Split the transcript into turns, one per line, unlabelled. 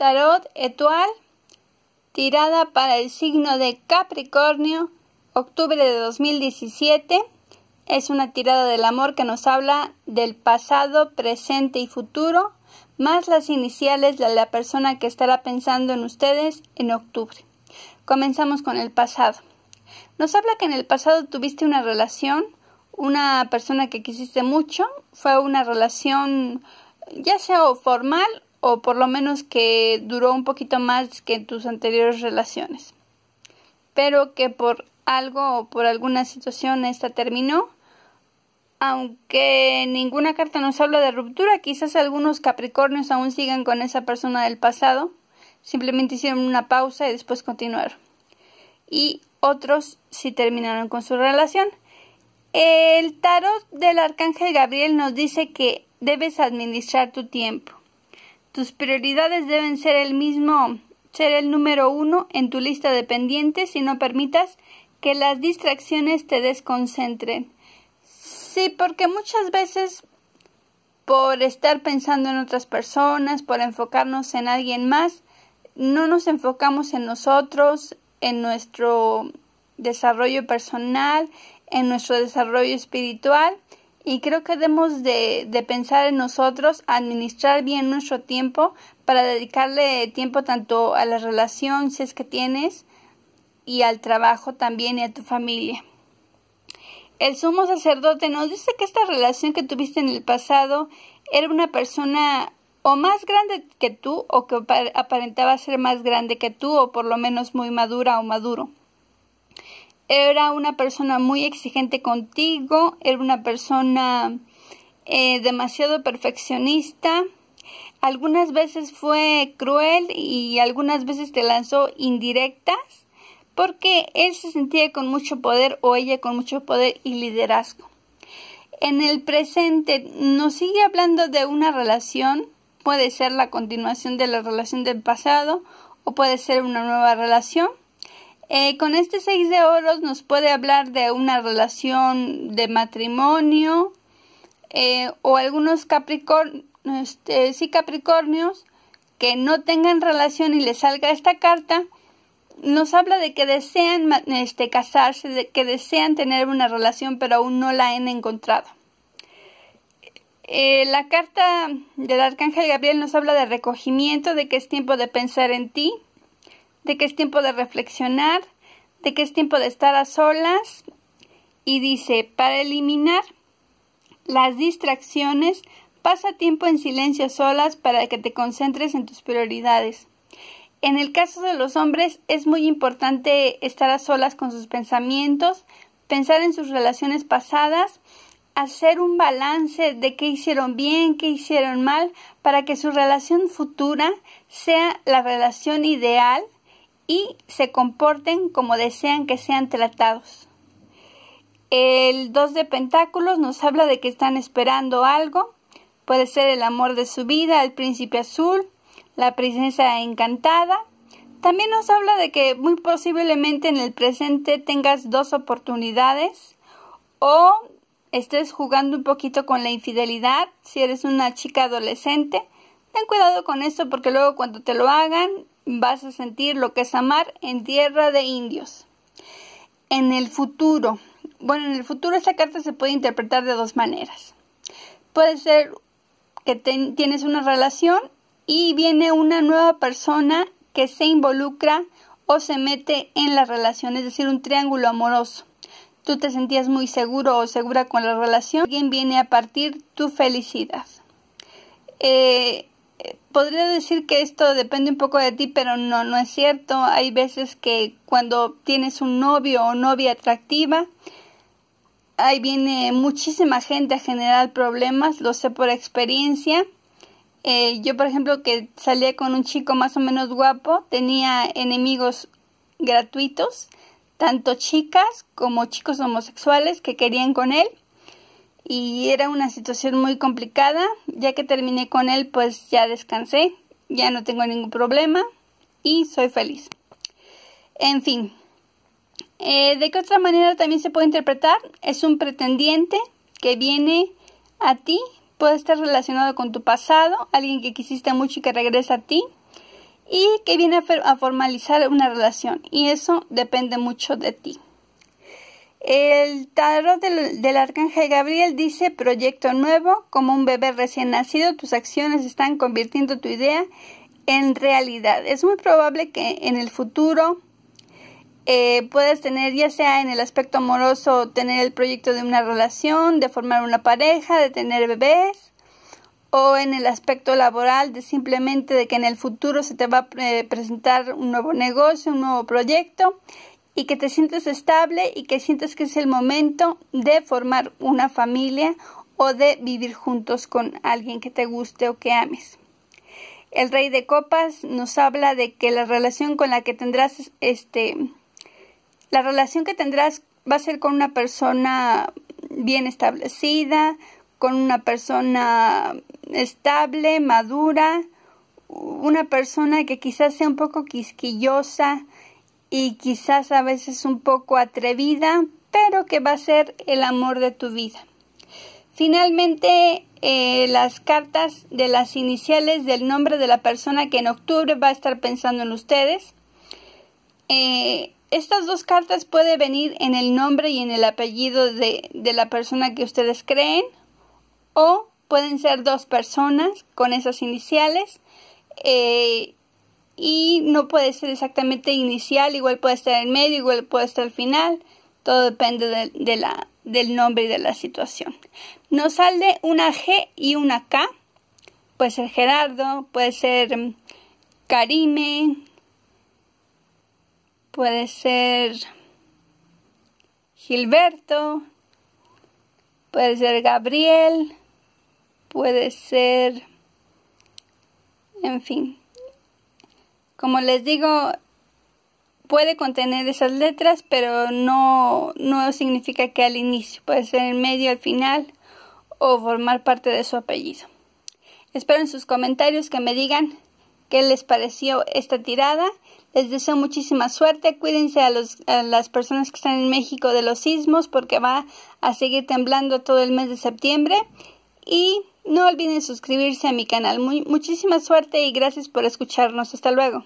Tarot Etual, tirada para el signo de Capricornio, octubre de 2017. Es una tirada del amor que nos habla del pasado, presente y futuro, más las iniciales de la persona que estará pensando en ustedes en octubre. Comenzamos con el pasado. Nos habla que en el pasado tuviste una relación, una persona que quisiste mucho, fue una relación ya sea formal o por lo menos que duró un poquito más que en tus anteriores relaciones, pero que por algo o por alguna situación esta terminó. Aunque ninguna carta nos habla de ruptura, quizás algunos Capricornios aún sigan con esa persona del pasado, simplemente hicieron una pausa y después continuaron. Y otros sí terminaron con su relación. El tarot del Arcángel Gabriel nos dice que debes administrar tu tiempo tus prioridades deben ser el mismo, ser el número uno en tu lista de pendientes y no permitas que las distracciones te desconcentren. Sí, porque muchas veces por estar pensando en otras personas, por enfocarnos en alguien más, no nos enfocamos en nosotros, en nuestro desarrollo personal, en nuestro desarrollo espiritual y creo que debemos de, de, pensar en nosotros, administrar bien nuestro tiempo para dedicarle tiempo tanto a la relación si es que tienes y al trabajo también y a tu familia. El sumo sacerdote nos dice que esta relación que tuviste en el pasado era una persona o más grande que tú o que aparentaba ser más grande que tú o por lo menos muy madura o maduro era una persona muy exigente contigo, era una persona eh, demasiado perfeccionista, algunas veces fue cruel y algunas veces te lanzó indirectas porque él se sentía con mucho poder o ella con mucho poder y liderazgo. En el presente nos sigue hablando de una relación, puede ser la continuación de la relación del pasado o puede ser una nueva relación eh, con este seis de oros nos puede hablar de una relación de matrimonio eh, o algunos este, Capricornios que no tengan relación y les salga esta carta. Nos habla de que desean este, casarse, que desean tener una relación pero aún no la han encontrado. Eh, la carta del Arcángel Gabriel nos habla de recogimiento, de que es tiempo de pensar en ti, de que es tiempo de reflexionar, de que es tiempo de estar a solas y dice, para eliminar las distracciones, pasa tiempo en silencio a solas para que te concentres en tus prioridades. En el caso de los hombres es muy importante estar a solas con sus pensamientos, pensar en sus relaciones pasadas, hacer un balance de qué hicieron bien, qué hicieron mal, para que su relación futura sea la relación ideal y se comporten como desean que sean tratados. El 2 de Pentáculos nos habla de que están esperando algo, puede ser el amor de su vida, el príncipe azul, la princesa encantada. También nos habla de que muy posiblemente en el presente tengas dos oportunidades o estés jugando un poquito con la infidelidad si eres una chica adolescente. Ten cuidado con esto porque luego cuando te lo hagan vas a sentir lo que es amar en tierra de indios. En el futuro, bueno, en el futuro esta carta se puede interpretar de dos maneras. Puede ser que tienes una relación y viene una nueva persona que se involucra o se mete en la relación, es decir, un triángulo amoroso. Tú te sentías muy seguro o segura con la relación, alguien viene a partir tu felicidad. Eh, podría decir que esto depende un poco de ti, pero no, no es cierto. Hay veces que cuando tienes un novio o novia atractiva, ahí viene muchísima gente a generar problemas, lo sé por experiencia. Eh, yo, por ejemplo, que salía con un chico más o menos guapo, tenía enemigos gratuitos, tanto chicas como chicos homosexuales que querían con él y era una situación muy complicada. Ya que terminé con él, pues ya descansé, ya no tengo ningún problema y soy feliz. En fin, eh, ¿de qué otra manera también se puede interpretar? Es un pretendiente que viene a ti, puede estar relacionado con tu pasado, alguien que quisiste mucho y que regresa a ti y que viene a formalizar una relación y eso depende mucho de ti. El tarot del, arcángel Gabriel dice proyecto nuevo, como un bebé recién nacido, tus acciones están convirtiendo tu idea en realidad. Es muy probable que en el futuro eh, puedas tener, ya sea en el aspecto amoroso, tener el proyecto de una relación, de formar una pareja, de tener bebés, o en el aspecto laboral, de simplemente de que en el futuro se te va a eh, presentar un nuevo negocio, un nuevo proyecto y que te sientes estable y que sientes que es el momento de formar una familia o de vivir juntos con alguien que te guste o que ames. El rey de copas nos habla de que la relación con la que tendrás este la relación que tendrás va a ser con una persona bien establecida, con una persona estable, madura, una persona que quizás sea un poco quisquillosa, y quizás a veces un poco atrevida, pero que va a ser el amor de tu vida. Finalmente, eh, las cartas de las iniciales del nombre de la persona que en octubre va a estar pensando en ustedes. Eh, estas dos cartas pueden venir en el nombre y en el apellido de, la persona que ustedes creen o pueden ser dos personas con esas iniciales. Eh, y no puede ser exactamente inicial, igual puede estar en medio, igual puede estar al final, todo depende de, del nombre y de la situación. Nos sale una G y una K, puede ser Gerardo, puede ser mm, Karime, puede ser Gilberto, puede ser Gabriel, puede ser, en fin, como les digo, puede contener esas letras, pero no, no significa que al inicio, puede ser en medio, al final o formar parte de su apellido. Espero en sus comentarios que me digan qué les pareció esta tirada. Les deseo muchísima suerte. Cuídense a, a las personas que están en México de los sismos porque va a seguir temblando todo el mes de septiembre. Y no olviden suscribirse a mi canal. muchísima suerte y gracias por escucharnos. Hasta luego.